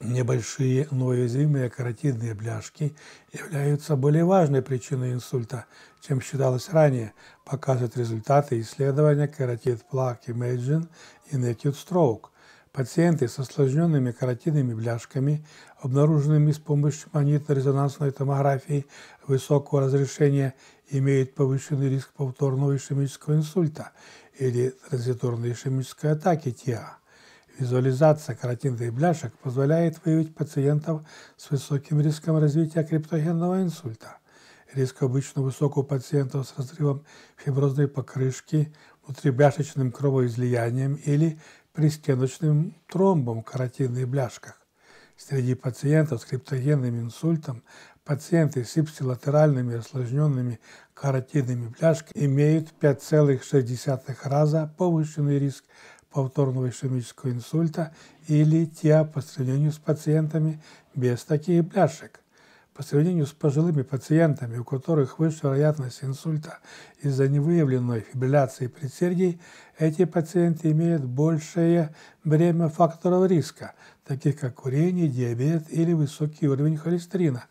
Небольшие, но уязвимые каротидные бляшки являются более важной причиной инсульта, чем считалось ранее, показывают результаты исследования каротид Plaque Imagine и Acute Stroke. Пациенты с осложненными каротидными бляшками, обнаруженными с помощью магнитно-резонансной томографии высокого разрешения, имеют повышенный риск повторного ишемического инсульта или транзиторной ишемической атаки ТИА. Визуализация каротиновых бляшек позволяет выявить пациентов с высоким риском развития криптогенного инсульта. Риск обычно высок у пациентов с разрывом фиброзной покрышки, внутрибляшечным кровоизлиянием или пристеночным тромбом в каротинных бляшках. Среди пациентов с криптогенным инсультом пациенты с ипсилатеральными осложненными каротидными бляшками имеют 5,6 раза повышенный риск повторного ишемического инсульта или ТИА по сравнению с пациентами без таких бляшек. По сравнению с пожилыми пациентами, у которых выше вероятность инсульта из-за невыявленной фибрилляции предсердий, эти пациенты имеют большее бремя факторов риска, таких как курение, диабет или высокий уровень холестерина,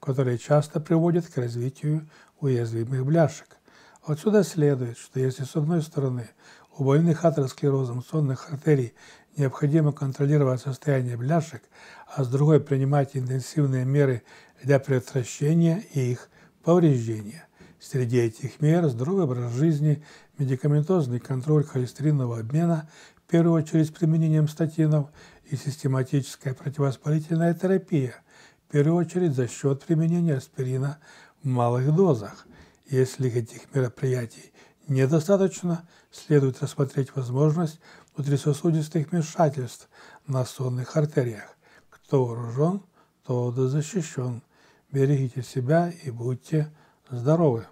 которые часто приводят к развитию уязвимых бляшек. Отсюда следует, что если с одной стороны у больных атеросклерозом сонных артерий необходимо контролировать состояние бляшек, а с другой принимать интенсивные меры для предотвращения их повреждения. Среди этих мер здоровый образ жизни, медикаментозный контроль холестеринового обмена, в первую очередь с применением статинов, и систематическая противовоспалительная терапия, в первую очередь за счет применения аспирина в малых дозах. Если этих мероприятий недостаточно, следует рассмотреть возможность внутрисосудистых вмешательств на сонных артериях. Кто вооружен, то защищен. Берегите себя и будьте здоровы!